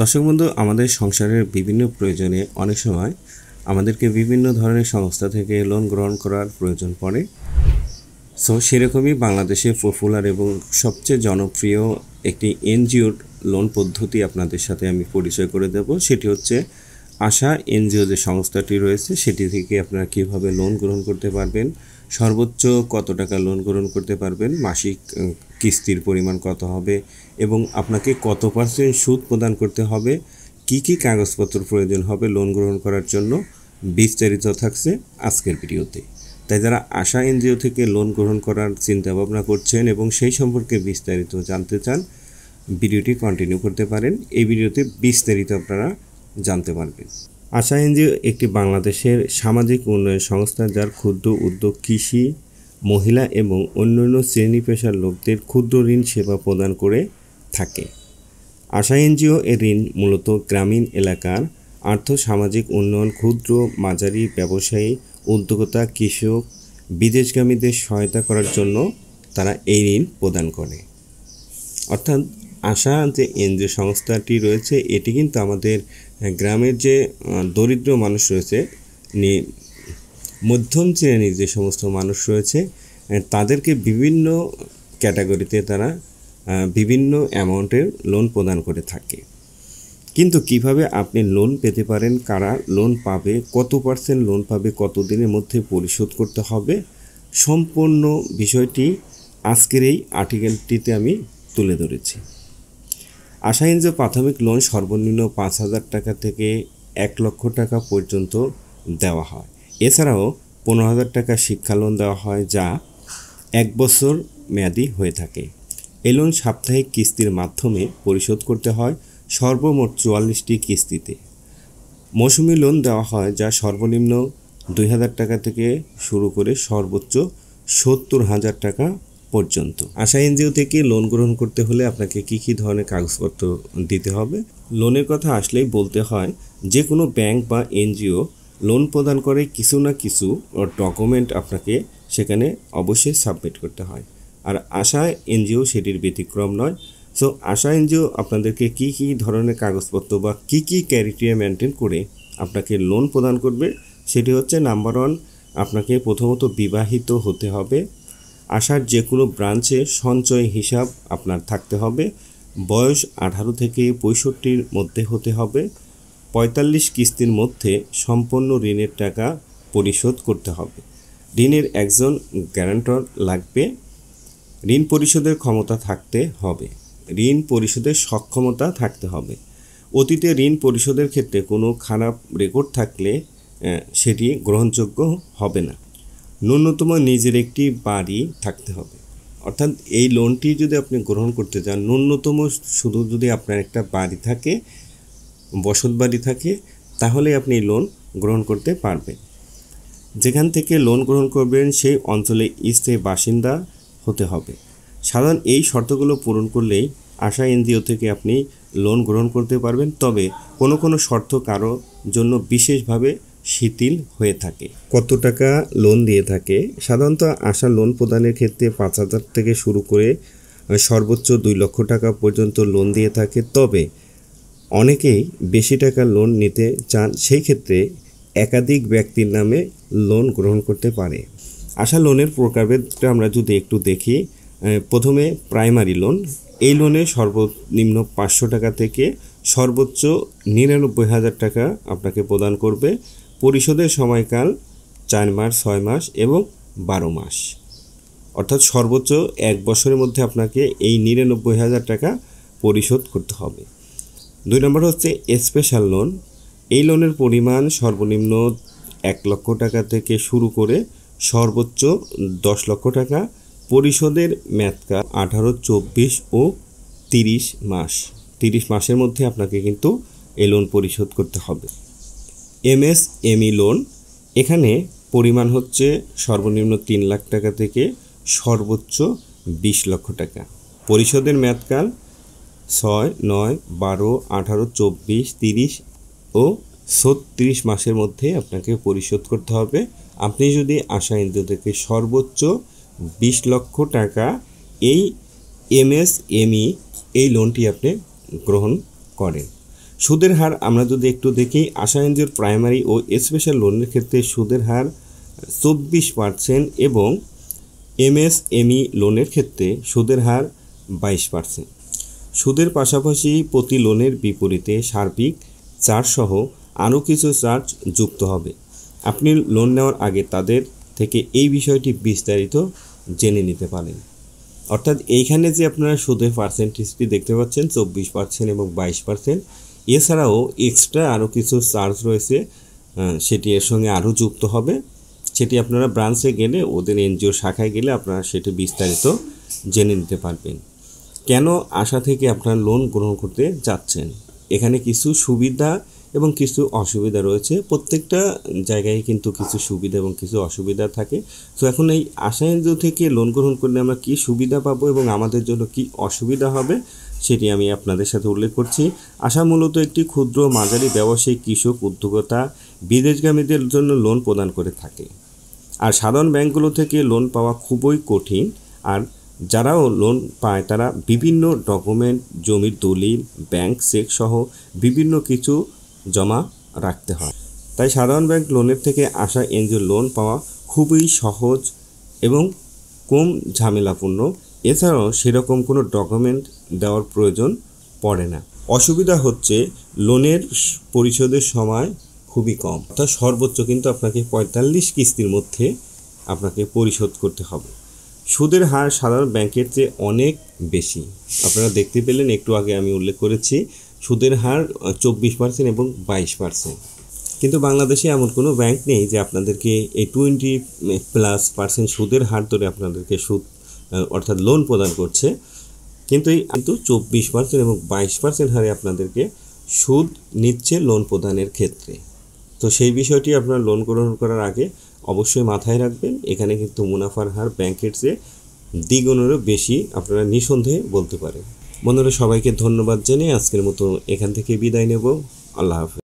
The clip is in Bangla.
দর্শক বন্ধু আমাদের সংসারের বিভিন্ন প্রয়োজনে অনেক সময় আমাদেরকে বিভিন্ন ধরনের সংস্থা থেকে লোন গ্রহণ করার প্রয়োজন পড়ে সো সেরকমই বাংলাদেশে পপুলার এবং সবচেয়ে জনপ্রিয় একটি এনজিওর লোন পদ্ধতি আপনাদের সাথে আমি পরিচয় করে দেব সেটি হচ্ছে আশা এনজিও যে সংস্থাটি রয়েছে সেটি থেকে আপনারা কীভাবে লোন গ্রহণ করতে পারবেন সর্বোচ্চ কত টাকা লোন গ্রহণ করতে পারবেন মাসিক কিস্তির পরিমাণ কত হবে এবং আপনাকে কত পার্সেন্ট সুদ প্রদান করতে হবে কি কি কাগজপত্র প্রয়োজন হবে লোন গ্রহণ করার জন্য বিস্তারিত থাকছে আজকের ভিডিওতে তাই যারা আশা এনজিও থেকে লোন গ্রহণ করার চিন্তা ভাবনা করছেন এবং সেই সম্পর্কে বিস্তারিত জানতে চান ভিডিওটি কন্টিনিউ করতে পারেন এই ভিডিওতে বিস্তারিত আপনারা জানতে পারবেন আশা এনজিও একটি বাংলাদেশের সামাজিক উন্নয়ন সংস্থা যার ক্ষুদ্র উদ্যোগ কৃষি মহিলা এবং অন্যান্য শ্রেণী পেশার লোকদের ক্ষুদ্র ঋণ সেবা প্রদান করে থাকে আশা এনজিও এ ঋণ মূলত গ্রামীণ এলাকার আর্থ সামাজিক উন্নয়ন ক্ষুদ্র মাঝারি ব্যবসায়ী উদ্যোক্তা কৃষক বিদেশগামীদের সহায়তা করার জন্য তারা এই ঋণ প্রদান করে অর্থাৎ আশা যে এনজিও সংস্থাটি রয়েছে এটি কিন্তু আমাদের গ্রামের যে দরিদ্র মানুষ রয়েছে মধ্যম শ্রেণীর যে সমস্ত মানুষ রয়েছে তাদেরকে বিভিন্ন ক্যাটাগরিতে তারা বিভিন্ন অ্যামাউন্টের লোন প্রদান করে থাকে কিন্তু কিভাবে আপনি লোন পেতে পারেন কারা লোন পাবে কত পার্সেন্ট লোন পাবে কত দিনের মধ্যে পরিশোধ করতে হবে সম্পূর্ণ বিষয়টি আজকের এই আর্টিকেলটিতে আমি তুলে ধরেছি আশাহীন যে প্রাথমিক লোন সর্বনিম্ন পাঁচ হাজার টাকা থেকে এক লক্ষ টাকা পর্যন্ত দেওয়া হয় এছাড়াও পনেরো হাজার টাকা শিক্ষালোন দেওয়া হয় যা এক বছর মেয়াদি হয়ে থাকে এ লোন সাপ্তাহিক কিস্তির মাধ্যমে পরিশোধ করতে হয় সর্বমোট চুয়াল্লিশটি কিস্তিতে মৌসুমি লোন দেওয়া হয় যা সর্বনিম্ন দুই হাজার টাকা থেকে শুরু করে সর্বোচ্চ সত্তর হাজার টাকা পর্যন্ত আশা এনজিও থেকে লোন গ্রহণ করতে হলে আপনাকে কী কী ধরনের কাগজপত্র দিতে হবে লোনের কথা আসলেই বলতে হয় যে কোনো ব্যাংক বা এনজিও লোন প্রদান করে কিছু না কিছু ডকুমেন্ট আপনাকে সেখানে অবশ্যই সাবমিট করতে হয় আর আশা এনজিও সেটির ব্যতিক্রম নয় সো আশা এনজিও আপনাদেরকে কি কি ধরনের কাগজপত্র বা কি কি ক্যারিটেরিয়া মেনটেন করে আপনাকে লোন প্রদান করবে সেটি হচ্ছে নাম্বার ওয়ান আপনাকে প্রথমত বিবাহিত হতে হবে আশার যে কোনো ব্রাঞ্চে সঞ্চয় হিসাব আপনার থাকতে হবে বয়স আঠারো থেকে পঁয়ষট্টির মধ্যে হতে হবে পঁয়তাল্লিশ কিস্তির মধ্যে সম্পূর্ণ ঋণের টাকা পরিশোধ করতে হবে ঋণের একজন গ্যারান্টর লাগবে ঋণ পরিশোধের ক্ষমতা থাকতে হবে ঋণ পরিশোধের সক্ষমতা থাকতে হবে অতীতে ঋণ পরিশোধের ক্ষেত্রে কোনো খারাপ রেকর্ড থাকলে সেটি গ্রহণযোগ্য হবে না ন্যূনতম নিজের একটি বাড়ি থাকতে হবে অর্থাৎ এই লোনটি যদি আপনি গ্রহণ করতে চান ন্যূনতম শুধু যদি আপনার একটা বাড়ি থাকে বসতবাড়ি থাকে তাহলে আপনি লোন গ্রহণ করতে পারবেন যেখান থেকে লোন গ্রহণ করবেন সেই অঞ্চলে স্থায়ী বাসিন্দা হতে হবে সাধারণ এই শর্তগুলো পূরণ করলেই আশা এনজিও থেকে আপনি লোন গ্রহণ করতে পারবেন তবে কোনো কোনো শর্ত কারো জন্য বিশেষভাবে শিথিল হয়ে থাকে কত টাকা লোন দিয়ে থাকে সাধারণত আশা লোন প্রদানের ক্ষেত্রে পাঁচ হাজার থেকে শুরু করে সর্বোচ্চ দুই লক্ষ টাকা পর্যন্ত লোন দিয়ে থাকে তবে অনেকেই বেশি টাকা লোন নিতে চান সেই ক্ষেত্রে একাধিক ব্যক্তির নামে লোন গ্রহণ করতে পারে আশা লোনের প্রকারভেদটা আমরা যদি একটু দেখি প্রথমে প্রাইমারি লোন এই লোনে সর্বনিম্ন পাঁচশো টাকা থেকে সর্বোচ্চ নিরানব্বই হাজার টাকা আপনাকে প্রদান করবে পরিশোধের সময়কাল চার মাস ছয় মাস এবং বারো মাস অর্থাৎ সর্বোচ্চ এক বছরের মধ্যে আপনাকে এই নিরানব্বই হাজার টাকা পরিশোধ করতে হবে দুই নম্বর হচ্ছে স্পেশাল লোন এই লোনের পরিমাণ সর্বনিম্ন এক লক্ষ টাকা থেকে শুরু করে সর্বোচ্চ দশ লক্ষ টাকা পরিশোধের ম্যাথকাল আঠারো চব্বিশ ও তিরিশ মাস তিরিশ মাসের মধ্যে আপনাকে কিন্তু এই লোন পরিশোধ করতে হবে এমএসএমই লোন এখানে পরিমাণ হচ্ছে সর্বনিম্ন তিন লাখ টাকা থেকে সর্বোচ্চ বিশ লক্ষ টাকা পরিশোধের মেয়াদকাল ছয় নয় বারো আঠারো চব্বিশ তিরিশ ও ছত্রিশ মাসের মধ্যে আপনাকে পরিশোধ করতে হবে আপনি যদি আশা ইন্দু থেকে সর্বোচ্চ বিশ লক্ষ টাকা এই এমএসএমই এই লোনটি আপনি গ্রহণ করেন সুদের হার আমরা যদি একটু দেখি আশা এনজিওর প্রাইমারি ও স্পেশাল লোনের ক্ষেত্রে সুদের হার চব্বিশ পার্সেন্ট এবং এমএসএমই লোনের ক্ষেত্রে সুদের হার বাইশ পার্সেন্ট সুদের পাশাপাশি প্রতি লোনের বিপরীতে সার্বিক চার্জসহ আরও কিছু চার্জ যুক্ত হবে আপনি লোন নেওয়ার আগে তাদের থেকে এই বিষয়টি বিস্তারিত জেনে নিতে পারেন অর্থাৎ এইখানে যে আপনারা সুদের পার্সেন্টেজটি দেখতে পাচ্ছেন চব্বিশ পার্সেন্ট এবং বাইশ পার্সেন্ট এছাড়াও এক্সট্রা আরও কিছু চার্জ রয়েছে সেটি এর সঙ্গে আরও যুক্ত হবে সেটি আপনারা ব্রাঞ্চে গেলে ওদের এনজিও শাখায় গেলে আপনারা সেটি বিস্তারিত জেনে নিতে পারবেন কেন আশা থেকে আপনারা লোন গ্রহণ করতে যাচ্ছেন এখানে কিছু সুবিধা এবং কিছু অসুবিধা রয়েছে প্রত্যেকটা জায়গায় কিন্তু কিছু সুবিধা এবং কিছু অসুবিধা থাকে তো এখন এই আশা এনজিও থেকে লোন গ্রহণ করলে আমরা কি সুবিধা পাবো এবং আমাদের জন্য কি অসুবিধা হবে সেটি আমি আপনাদের সাথে উল্লেখ করছি আশা মূলত একটি ক্ষুদ্র মাঝারি ব্যবসায়িক কৃষক উদ্যোগতা বিদেশগামীদের জন্য লোন প্রদান করে থাকে আর সাধারণ ব্যাংকগুলো থেকে লোন পাওয়া খুবই কঠিন আর যারাও লোন পায় তারা বিভিন্ন ডকুমেন্ট জমির দলিল ব্যাংক চেক সহ বিভিন্ন কিছু জমা রাখতে হয় তাই সাধারণ ব্যাংক লোনের থেকে আসা এনজিও লোন পাওয়া খুবই সহজ এবং কম ঝামেলাপূর্ণ এছাড়াও সেরকম কোনো ডকুমেন্ট দেওয়ার প্রয়োজন পড়ে না অসুবিধা হচ্ছে লোনের পরিশোধের সময় খুবই কম অর্থাৎ সর্বোচ্চ কিন্তু আপনাকে পঁয়তাল্লিশ কিস্তির মধ্যে আপনাকে পরিশোধ করতে হবে সুদের হার সাধারণ ব্যাংকের চেয়ে অনেক বেশি আপনারা দেখতে পেলেন একটু আগে আমি উল্লেখ করেছি সুদের হার চব্বিশ পার্সেন্ট এবং বাইশ পার্সেন্ট কিন্তু বাংলাদেশে এমন কোনো ব্যাংক নেই যে আপনাদেরকে এই টোয়েন্টি প্লাস পার্সেন্ট সুদের হার ধরে আপনাদেরকে সুদ অর্থাৎ লোন প্রদান করছে কিন্তু এই কিন্তু চব্বিশ পার্সেন্ট এবং বাইশ পার্সেন্ট হারে আপনাদেরকে সুদ নিচ্ছে লোন প্রদানের ক্ষেত্রে তো সেই বিষয়টি আপনার লোন গ্রহণ করার আগে অবশ্যই মাথায় রাখবেন এখানে কিন্তু মুনাফার হার ব্যাংকের চেয়ে দ্বিগুণেরও বেশি আপনারা নিঃসন্দেহে বলতে পারেন বন্ধুরা সবাইকে ধন্যবাদ জানিয়ে আজকের মতো এখান থেকে বিদায় নেব আল্লাহ হাফেজ